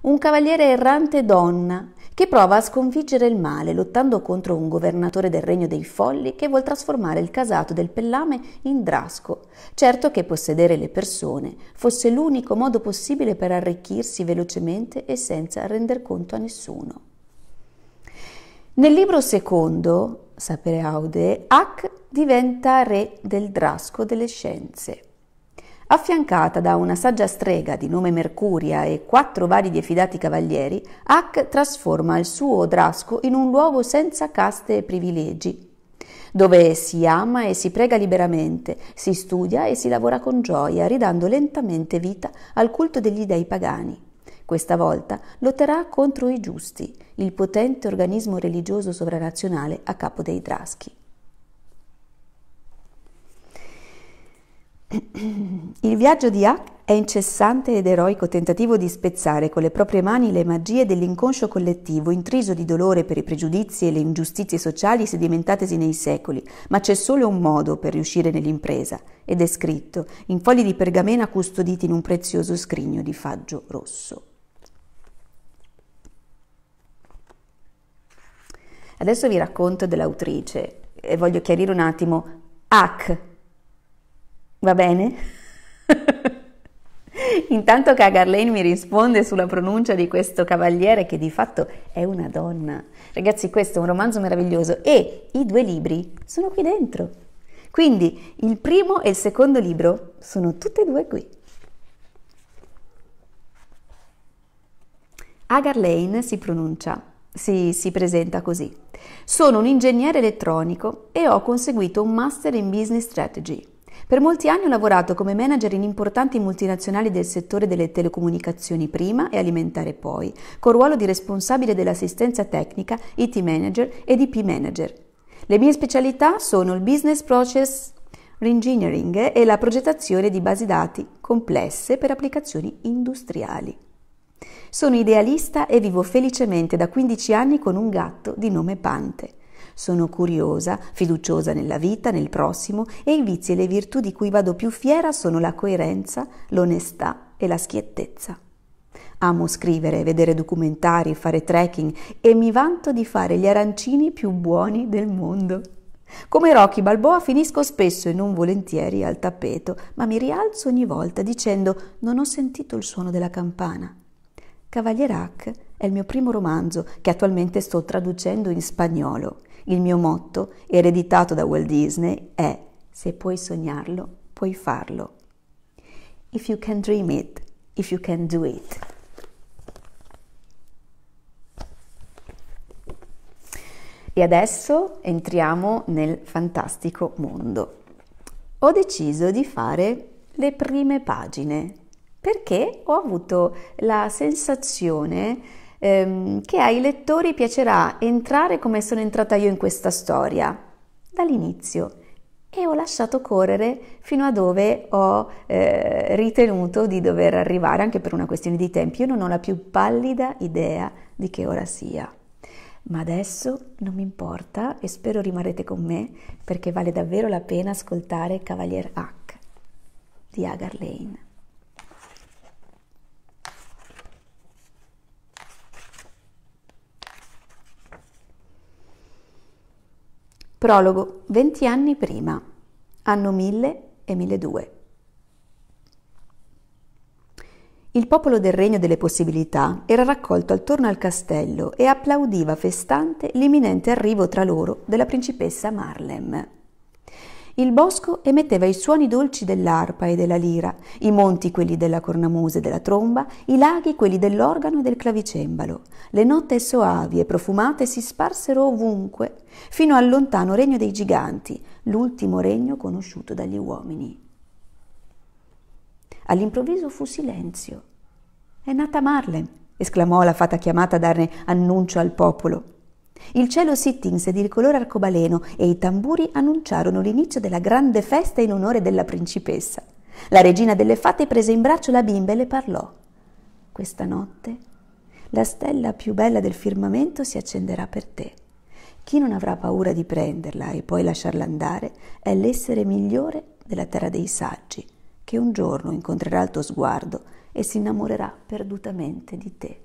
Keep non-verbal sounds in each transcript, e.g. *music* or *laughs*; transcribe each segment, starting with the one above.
un cavaliere errante donna che prova a sconfiggere il male lottando contro un governatore del regno dei folli che vuol trasformare il casato del pellame in drasco, certo che possedere le persone fosse l'unico modo possibile per arricchirsi velocemente e senza render conto a nessuno. Nel libro secondo, Sapere Aude, Hack diventa re del drasco delle scienze. Affiancata da una saggia strega di nome Mercuria e quattro vari e cavalieri, Hack trasforma il suo Drasco in un luogo senza caste e privilegi, dove si ama e si prega liberamente, si studia e si lavora con gioia, ridando lentamente vita al culto degli dei pagani. Questa volta lotterà contro i giusti, il potente organismo religioso sovranazionale a capo dei Draschi. Il viaggio di Huck è incessante ed eroico tentativo di spezzare con le proprie mani le magie dell'inconscio collettivo, intriso di dolore per i pregiudizi e le ingiustizie sociali sedimentatesi nei secoli, ma c'è solo un modo per riuscire nell'impresa, ed è scritto in fogli di pergamena custoditi in un prezioso scrigno di faggio rosso. Adesso vi racconto dell'autrice e voglio chiarire un attimo Huck Va bene? *laughs* Intanto che Agarlane mi risponde sulla pronuncia di questo cavaliere che di fatto è una donna. Ragazzi, questo è un romanzo meraviglioso e i due libri sono qui dentro. Quindi il primo e il secondo libro sono tutti e due qui. Agar Lane si pronuncia, si, si presenta così. Sono un ingegnere elettronico e ho conseguito un master in business strategy. Per molti anni ho lavorato come manager in importanti multinazionali del settore delle telecomunicazioni prima e alimentare poi, con ruolo di responsabile dell'assistenza tecnica, IT manager e DP manager. Le mie specialità sono il business process reengineering e la progettazione di basi dati complesse per applicazioni industriali. Sono idealista e vivo felicemente da 15 anni con un gatto di nome Pante. Sono curiosa, fiduciosa nella vita, nel prossimo e i vizi e le virtù di cui vado più fiera sono la coerenza, l'onestà e la schiettezza. Amo scrivere, vedere documentari, fare trekking e mi vanto di fare gli arancini più buoni del mondo. Come Rocky Balboa finisco spesso e non volentieri al tappeto, ma mi rialzo ogni volta dicendo non ho sentito il suono della campana. Cavalierac è il mio primo romanzo che attualmente sto traducendo in spagnolo. Il mio motto, ereditato da Walt Disney, è se puoi sognarlo, puoi farlo. If you can dream it, if you can do it. E adesso entriamo nel fantastico mondo. Ho deciso di fare le prime pagine perché ho avuto la sensazione ehm, che ai lettori piacerà entrare come sono entrata io in questa storia, dall'inizio. E ho lasciato correre fino a dove ho eh, ritenuto di dover arrivare, anche per una questione di tempi. Io non ho la più pallida idea di che ora sia. Ma adesso non mi importa e spero rimarrete con me perché vale davvero la pena ascoltare Cavalier H di Agar Lane. Prologo 20 anni prima, anno 1000 e 1002. Il popolo del regno delle possibilità era raccolto attorno al castello e applaudiva festante l'imminente arrivo tra loro della principessa Marlem. Il bosco emetteva i suoni dolci dell'arpa e della lira, i monti quelli della cornamusa e della tromba, i laghi quelli dell'organo e del clavicembalo. Le note soavi e profumate si sparsero ovunque, fino al lontano regno dei giganti, l'ultimo regno conosciuto dagli uomini. All'improvviso fu silenzio. È nata Marlen, esclamò la fata chiamata a darne annuncio al popolo. Il cielo si tinse di colore arcobaleno e i tamburi annunciarono l'inizio della grande festa in onore della principessa. La regina delle fate prese in braccio la bimba e le parlò. Questa notte la stella più bella del firmamento si accenderà per te. Chi non avrà paura di prenderla e poi lasciarla andare è l'essere migliore della terra dei saggi, che un giorno incontrerà il tuo sguardo e si innamorerà perdutamente di te.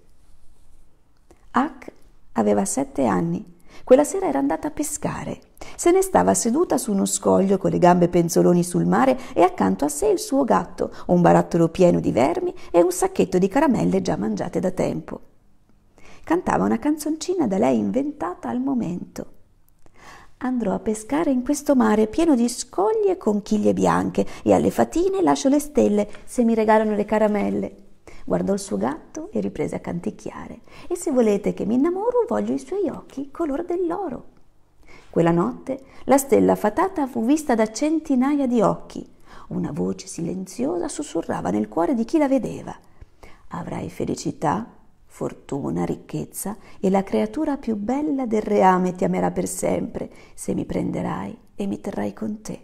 Ak Aveva sette anni. Quella sera era andata a pescare. Se ne stava seduta su uno scoglio con le gambe penzoloni sul mare e accanto a sé il suo gatto, un barattolo pieno di vermi e un sacchetto di caramelle già mangiate da tempo. Cantava una canzoncina da lei inventata al momento. Andrò a pescare in questo mare pieno di scogli e conchiglie bianche e alle fatine lascio le stelle se mi regalano le caramelle guardò il suo gatto e riprese a canticchiare. E se volete che mi innamoro, voglio i suoi occhi color dell'oro. Quella notte la stella fatata fu vista da centinaia di occhi. Una voce silenziosa sussurrava nel cuore di chi la vedeva. Avrai felicità, fortuna, ricchezza e la creatura più bella del reame ti amerà per sempre se mi prenderai e mi terrai con te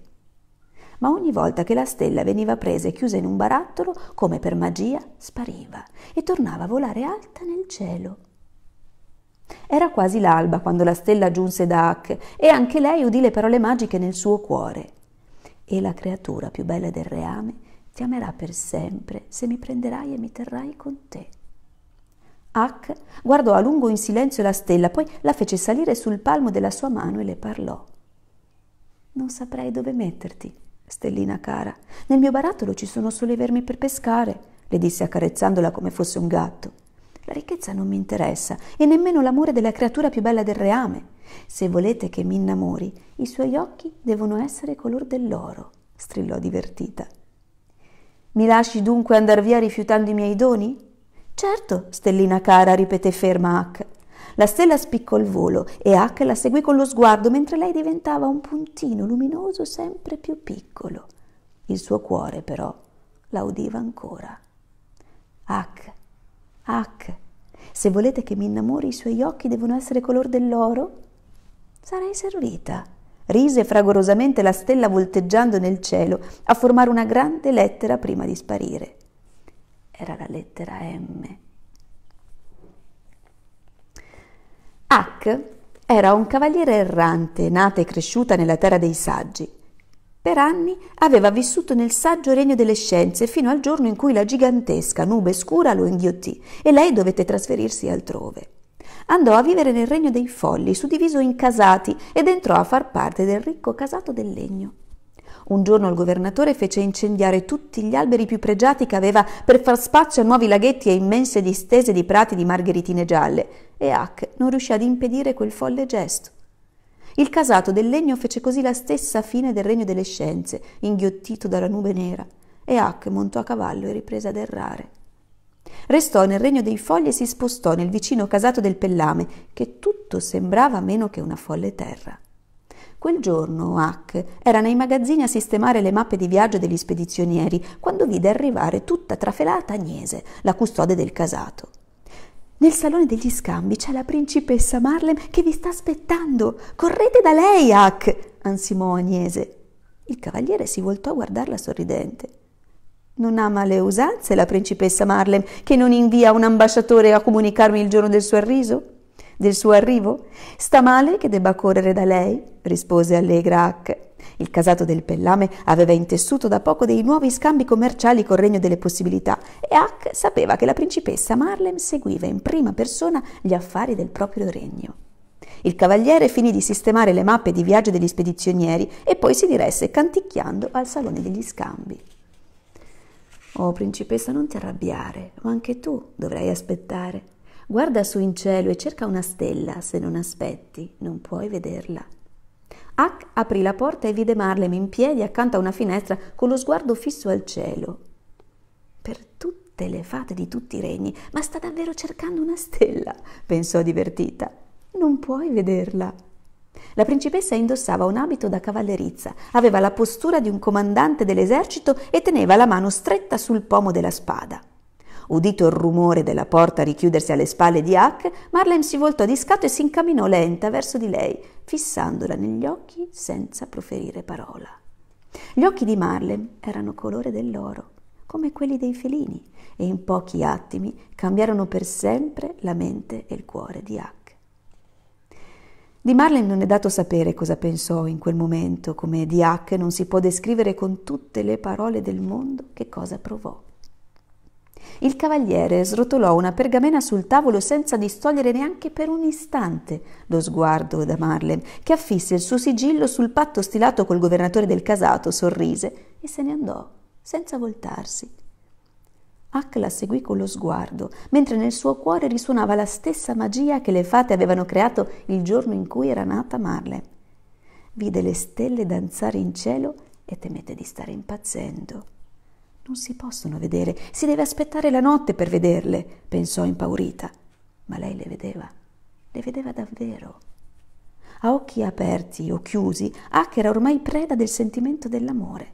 ma ogni volta che la stella veniva presa e chiusa in un barattolo, come per magia, spariva e tornava a volare alta nel cielo. Era quasi l'alba quando la stella giunse da Hack e anche lei udì le parole magiche nel suo cuore. E la creatura più bella del reame ti amerà per sempre se mi prenderai e mi terrai con te. Hack guardò a lungo in silenzio la stella, poi la fece salire sul palmo della sua mano e le parlò. Non saprei dove metterti, Stellina cara, nel mio barattolo ci sono solo i vermi per pescare, le disse accarezzandola come fosse un gatto. La ricchezza non mi interessa e nemmeno l'amore della creatura più bella del reame. Se volete che mi innamori, i suoi occhi devono essere color dell'oro, strillò divertita. Mi lasci dunque andar via rifiutando i miei doni? Certo, Stellina cara, ripeté ferma Huck. La stella spiccò il volo e Huck la seguì con lo sguardo mentre lei diventava un puntino luminoso sempre più piccolo. Il suo cuore però la udiva ancora. Huck, Huck, se volete che mi innamori i suoi occhi devono essere color dell'oro? Sarai servita. Rise fragorosamente la stella volteggiando nel cielo a formare una grande lettera prima di sparire. Era la lettera M Hack era un cavaliere errante, nata e cresciuta nella terra dei saggi. Per anni aveva vissuto nel saggio regno delle scienze fino al giorno in cui la gigantesca nube scura lo inghiottì e lei dovette trasferirsi altrove. Andò a vivere nel regno dei folli, suddiviso in casati, ed entrò a far parte del ricco casato del legno. Un giorno il governatore fece incendiare tutti gli alberi più pregiati che aveva per far spazio a nuovi laghetti e immense distese di prati di margheritine gialle, e Huck non riuscì ad impedire quel folle gesto. Il casato del legno fece così la stessa fine del regno delle scienze, inghiottito dalla nube nera, e Huck montò a cavallo e riprese ad errare. Restò nel regno dei fogli e si spostò nel vicino casato del pellame, che tutto sembrava meno che una folle terra. Quel giorno Hack era nei magazzini a sistemare le mappe di viaggio degli spedizionieri quando vide arrivare tutta trafelata Agnese, la custode del casato. Nel salone degli scambi c'è la principessa Marlem che vi sta aspettando. Correte da lei, Hack! ansimò Agnese. Il cavaliere si voltò a guardarla sorridente. Non ama le usanze la principessa Marlem che non invia un ambasciatore a comunicarmi il giorno del suo arriso? del suo arrivo? Sta male che debba correre da lei? rispose allegra Hack. Il casato del Pellame aveva intessuto da poco dei nuovi scambi commerciali col regno delle possibilità e Hack sapeva che la principessa Marlem seguiva in prima persona gli affari del proprio regno. Il cavaliere finì di sistemare le mappe di viaggio degli spedizionieri e poi si diresse canticchiando al salone degli scambi. Oh principessa, non ti arrabbiare, ma anche tu dovrai aspettare. Guarda su in cielo e cerca una stella, se non aspetti, non puoi vederla. Huck aprì la porta e vide Marlem in piedi accanto a una finestra con lo sguardo fisso al cielo. Per tutte le fate di tutti i regni, ma sta davvero cercando una stella, pensò divertita. Non puoi vederla. La principessa indossava un abito da cavallerizza, aveva la postura di un comandante dell'esercito e teneva la mano stretta sul pomo della spada. Udito il rumore della porta richiudersi alle spalle di Huck, Marlem si voltò di scatto e si incamminò lenta verso di lei, fissandola negli occhi senza proferire parola. Gli occhi di Marlem erano colore dell'oro, come quelli dei felini, e in pochi attimi cambiarono per sempre la mente e il cuore di Huck. Di Marlem non è dato sapere cosa pensò in quel momento, come di Hack non si può descrivere con tutte le parole del mondo che cosa provò. Il cavaliere srotolò una pergamena sul tavolo senza distogliere neanche per un istante lo sguardo da Marlem, che affisse il suo sigillo sul patto stilato col governatore del casato, sorrise e se ne andò, senza voltarsi. Huck la seguì con lo sguardo, mentre nel suo cuore risuonava la stessa magia che le fate avevano creato il giorno in cui era nata Marlem. Vide le stelle danzare in cielo e temette di stare impazzendo. Non si possono vedere, si deve aspettare la notte per vederle, pensò impaurita. Ma lei le vedeva, le vedeva davvero. A occhi aperti o chiusi, Hack era ormai preda del sentimento dell'amore.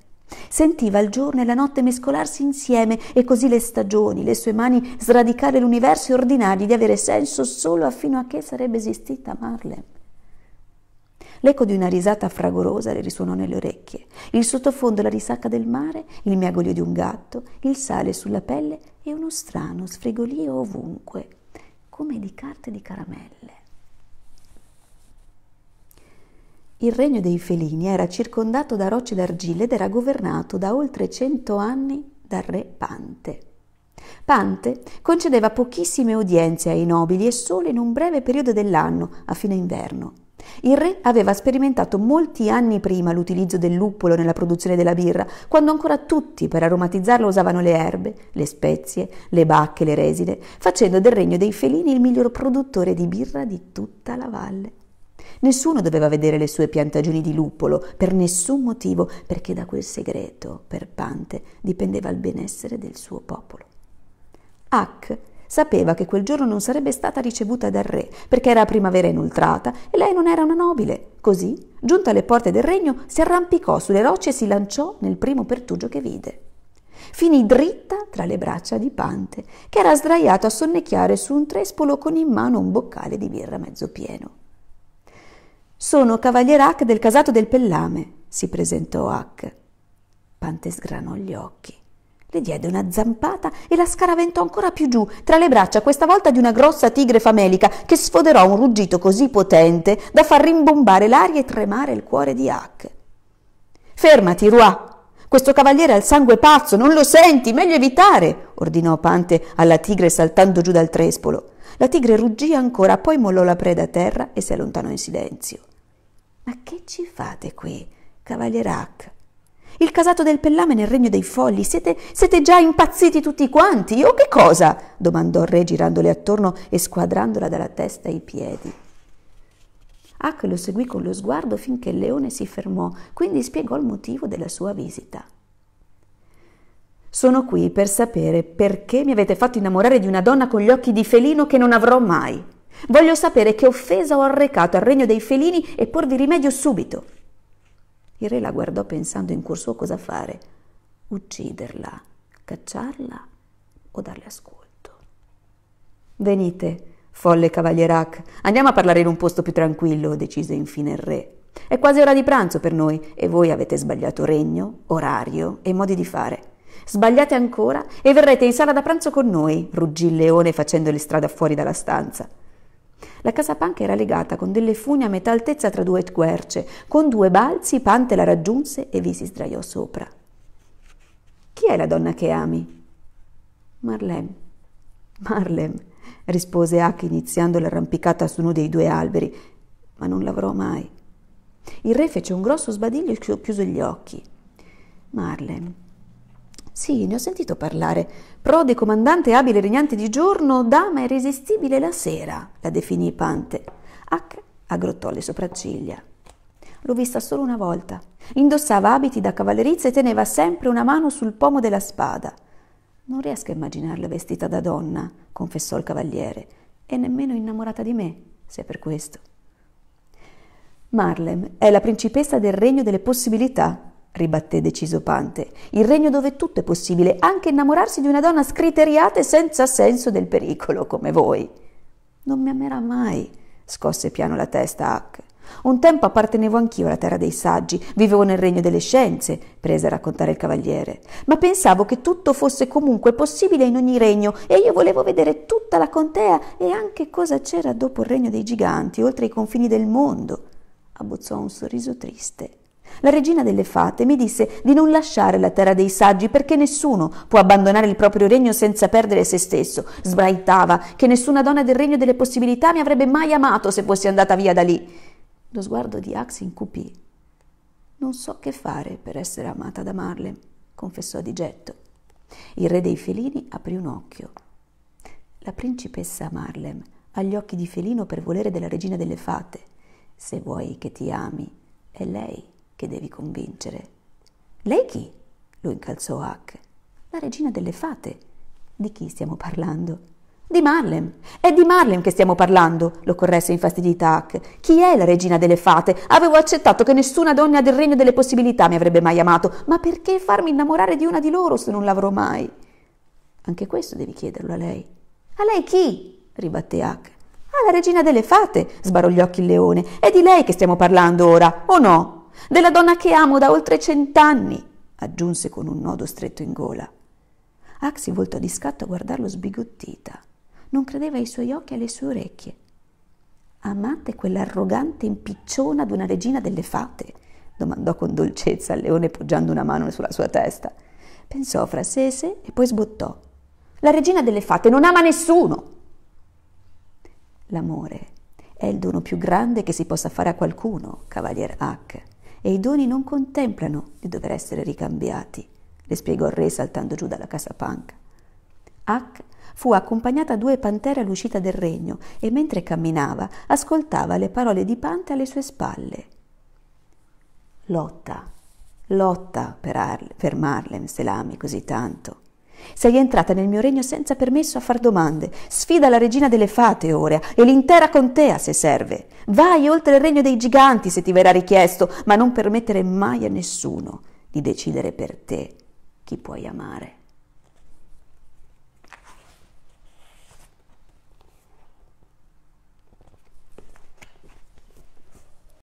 Sentiva il giorno e la notte mescolarsi insieme e così le stagioni, le sue mani sradicare l'universo e ordinargli di avere senso solo fino a che sarebbe esistita Marlene. L'eco di una risata fragorosa le risuonò nelle orecchie, il sottofondo la risacca del mare, il miagolio di un gatto, il sale sulla pelle e uno strano sfregolio ovunque, come di carte di caramelle. Il regno dei felini era circondato da rocce d'argilla ed era governato da oltre cento anni dal re Pante. Pante concedeva pochissime udienze ai nobili e solo in un breve periodo dell'anno, a fine inverno. Il re aveva sperimentato molti anni prima l'utilizzo del luppolo nella produzione della birra, quando ancora tutti per aromatizzarlo usavano le erbe, le spezie, le bacche, le resine, facendo del regno dei felini il miglior produttore di birra di tutta la valle. Nessuno doveva vedere le sue piantagioni di luppolo, per nessun motivo, perché da quel segreto, per Pante, dipendeva il benessere del suo popolo. Huck Sapeva che quel giorno non sarebbe stata ricevuta dal re, perché era primavera inoltrata e lei non era una nobile. Così, giunta alle porte del regno, si arrampicò sulle rocce e si lanciò nel primo pertugio che vide. Finì dritta tra le braccia di Pante, che era sdraiato a sonnecchiare su un trespolo con in mano un boccale di birra mezzo pieno. Sono cavalierac del casato del pellame, si presentò Hack. Pante sgranò gli occhi. Le diede una zampata e la scaraventò ancora più giù, tra le braccia questa volta di una grossa tigre famelica che sfoderò un ruggito così potente da far rimbombare l'aria e tremare il cuore di Hack. Fermati, Ruà! Questo cavaliere ha il sangue pazzo, non lo senti, meglio evitare! ordinò Pante alla tigre saltando giù dal trespolo. La tigre ruggì ancora, poi mollò la preda a terra e si allontanò in silenzio. Ma che ci fate qui, cavalierac? Il casato del pellame nel regno dei folli. Siete, siete già impazziti tutti quanti? O che cosa? domandò il re girandole attorno e squadrandola dalla testa ai piedi. Huck lo seguì con lo sguardo finché il leone si fermò, quindi spiegò il motivo della sua visita. Sono qui per sapere perché mi avete fatto innamorare di una donna con gli occhi di felino che non avrò mai. Voglio sapere che offesa ho arrecato al regno dei felini e porvi rimedio subito. Il re la guardò pensando in cuor suo cosa fare, ucciderla, cacciarla o darle ascolto. Venite, folle cavalierac, andiamo a parlare in un posto più tranquillo, decise infine il re. È quasi ora di pranzo per noi e voi avete sbagliato regno, orario e modi di fare. Sbagliate ancora e verrete in sala da pranzo con noi, ruggì il leone facendo le strada fuori dalla stanza. La casa panca era legata con delle funi a metà altezza tra due querce. Con due balzi Pante la raggiunse e vi si sdraiò sopra. Chi è la donna che ami? Marlem. Marlem, rispose Hack iniziando l'arrampicata su uno dei due alberi, ma non l'avrò mai. Il re fece un grosso sbadiglio e chiuse gli occhi. Marlem, sì, ne ho sentito parlare. Prode comandante abile regnante di giorno, dama irresistibile la sera, la definì Pante. H aggrottò le sopracciglia. L'ho vista solo una volta. Indossava abiti da cavallerizza e teneva sempre una mano sul pomo della spada. Non riesco a immaginarla vestita da donna, confessò il cavaliere, e nemmeno innamorata di me, se per questo. Marlem è la principessa del regno delle possibilità, ribatté deciso Pante, il regno dove tutto è possibile, anche innamorarsi di una donna scriteriata e senza senso del pericolo come voi. Non mi amerà mai, scosse piano la testa Huck. Un tempo appartenevo anch'io alla terra dei saggi, vivevo nel regno delle scienze, prese a raccontare il cavaliere, ma pensavo che tutto fosse comunque possibile in ogni regno e io volevo vedere tutta la contea e anche cosa c'era dopo il regno dei giganti, oltre i confini del mondo. Abbozzò un sorriso triste la regina delle fate mi disse di non lasciare la terra dei saggi perché nessuno può abbandonare il proprio regno senza perdere se stesso. Sbraitava che nessuna donna del regno delle possibilità mi avrebbe mai amato se fossi andata via da lì. Lo sguardo di Ax incupì. Non so che fare per essere amata da Marlem, confessò di getto. Il re dei felini aprì un occhio. La principessa Marlem ha gli occhi di felino per volere della regina delle fate. Se vuoi che ti ami, è lei che devi convincere. Lei chi? lo incalzò Huck. La regina delle fate. Di chi stiamo parlando? Di Marlem. È di Marlem che stiamo parlando, lo corresse infastidita Huck. Chi è la regina delle fate? Avevo accettato che nessuna donna del regno delle possibilità mi avrebbe mai amato, ma perché farmi innamorare di una di loro se non l'avrò mai? Anche questo devi chiederlo a lei. A lei chi? ribatté Huck. Alla regina delle fate, gli occhi il leone. È di lei che stiamo parlando ora, o no? della donna che amo da oltre cent'anni, aggiunse con un nodo stretto in gola. Axi voltò di scatto a guardarlo sbigottita. Non credeva ai suoi occhi e alle sue orecchie. Amate quell'arrogante impicciona d'una regina delle fate? domandò con dolcezza al leone poggiando una mano sulla sua testa. Pensò fra sé e sé e poi sbottò. La regina delle fate non ama nessuno. L'amore è il dono più grande che si possa fare a qualcuno, cavalier Hack e i doni non contemplano di dover essere ricambiati, le spiegò il re saltando giù dalla casapanca. Ak fu accompagnata da due pantere all'uscita del regno e mentre camminava ascoltava le parole di Pante alle sue spalle. Lotta, lotta per, Ar- per Marlem se l'ami così tanto. Sei entrata nel mio regno senza permesso a far domande. Sfida la regina delle fate, ora e l'intera contea se serve. Vai oltre il regno dei giganti se ti verrà richiesto, ma non permettere mai a nessuno di decidere per te chi puoi amare.